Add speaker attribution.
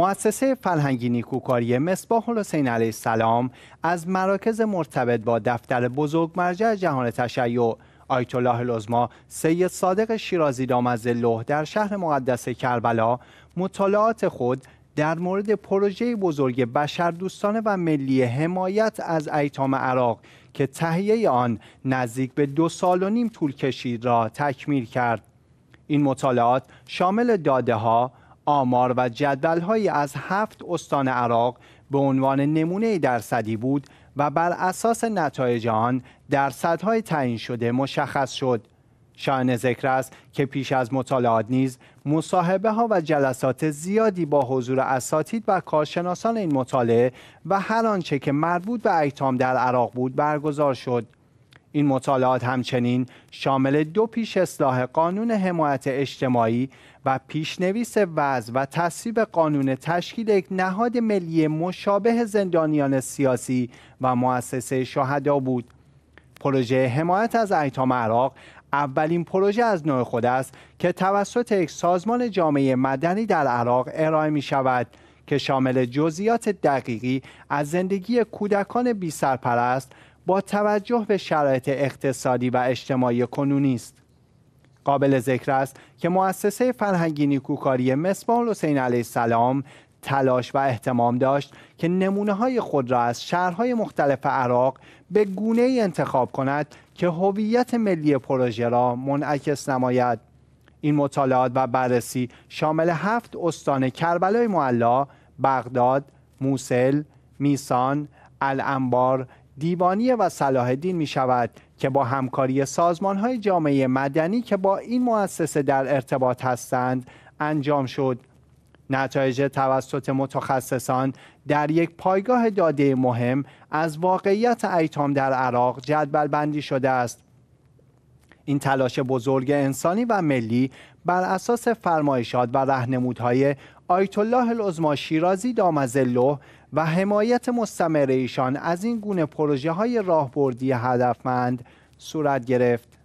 Speaker 1: مؤسسه فرهنگی نیکوکاری مصباح حسین علیه السلام از مراکز مرتبط با دفتر بزرگ مرجع جهان تشیع آیت الله العظما سید صادق شیرازی دامز لوح در شهر مقدس کربلا مطالعات خود در مورد پروژه بزرگ بشردوستانه و ملی حمایت از ایتام عراق که تهیه آن نزدیک به دو سال و نیم طول کشید را تکمیل کرد این مطالعات شامل داده ها، آمار و جدولهایی از هفت استان عراق به عنوان نمونه درصدی بود و بر اساس نتایج آن درصدهای تعیین شده مشخص شد. شاین ذکر است که پیش از مطالعات نیز مصاحبه ها و جلسات زیادی با حضور اساتید و کارشناسان این مطالعه و هر آنچه که مربوط به ایتام در عراق بود برگزار شد. این مطالعات همچنین شامل دو پیش اصلاح قانون حمایت اجتماعی و پیشنویس وضع و تصویب قانون تشکیل یک نهاد ملی مشابه زندانیان سیاسی و مؤسسه شهدا بود پروژه حمایت از ایتام عراق اولین پروژه از نوع خود است که توسط یک سازمان جامعه مدنی در عراق ارائه می شود که شامل جزئیات دقیقی از زندگی کودکان بی سرپرست با توجه به شرایط اقتصادی و اجتماعی کنونی است قابل ذکر است که مؤسسه فرهنگی نیکوکاری مصباح حسین علیه السلام تلاش و احتمام داشت که نمونه های خود را از شهرهای مختلف عراق به گونه ای انتخاب کند که هویت ملی پروژه را منعکس نماید این مطالعات و بررسی شامل هفت استان کربلای معلا، بغداد، موسل، میسان، الانبار، دیوانی و صلاح دین می شود که با همکاری سازمان های جامعه مدنی که با این مؤسسه در ارتباط هستند انجام شد نتایج توسط متخصصان در یک پایگاه داده مهم از واقعیت ایتام در عراق جدول بندی شده است این تلاش بزرگ انسانی و ملی بر اساس فرمایشات و رهنمودهای آیت الله العظما شیرازی دامزله و حمایت مستمر ایشان از این گونه پروژه های راهبردی هدفمند صورت گرفت